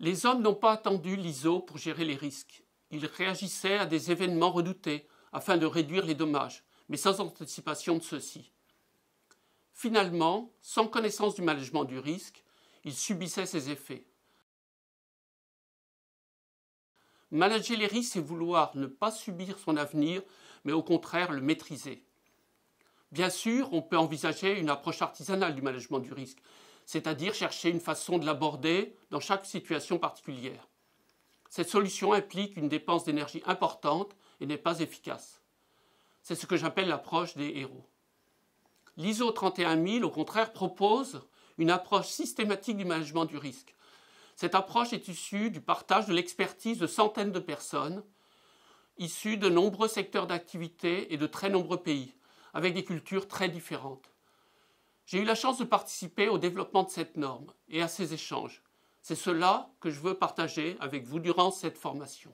Les hommes n'ont pas attendu l'ISO pour gérer les risques. Ils réagissaient à des événements redoutés afin de réduire les dommages, mais sans anticipation de ceux-ci. Finalement, sans connaissance du management du risque, ils subissaient ses effets. Manager les risques, c'est vouloir ne pas subir son avenir, mais au contraire le maîtriser. Bien sûr, on peut envisager une approche artisanale du management du risque, c'est-à-dire chercher une façon de l'aborder dans chaque situation particulière. Cette solution implique une dépense d'énergie importante et n'est pas efficace. C'est ce que j'appelle l'approche des héros. L'ISO 31000, au contraire, propose une approche systématique du management du risque. Cette approche est issue du partage de l'expertise de centaines de personnes, issues de nombreux secteurs d'activité et de très nombreux pays, avec des cultures très différentes. J'ai eu la chance de participer au développement de cette norme et à ces échanges. C'est cela que je veux partager avec vous durant cette formation.